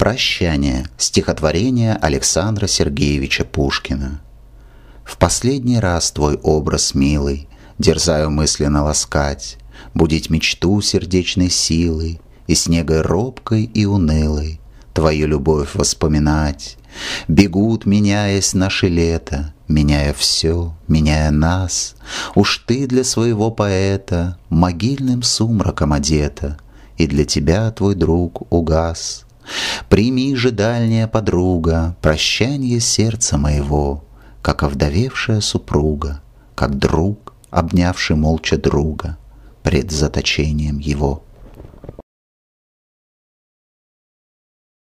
«Прощание» стихотворение Александра Сергеевича Пушкина. «В последний раз твой образ, милый, дерзаю мысленно ласкать, будить мечту сердечной силой и снегой робкой и унылой твою любовь воспоминать. Бегут, меняясь наши лета, меняя все, меняя нас. Уж ты для своего поэта могильным сумраком одета, и для тебя твой друг угас. Прими же, дальняя подруга, Прощание сердца моего, Как овдовевшая супруга, Как друг, обнявший молча друга Пред заточением его.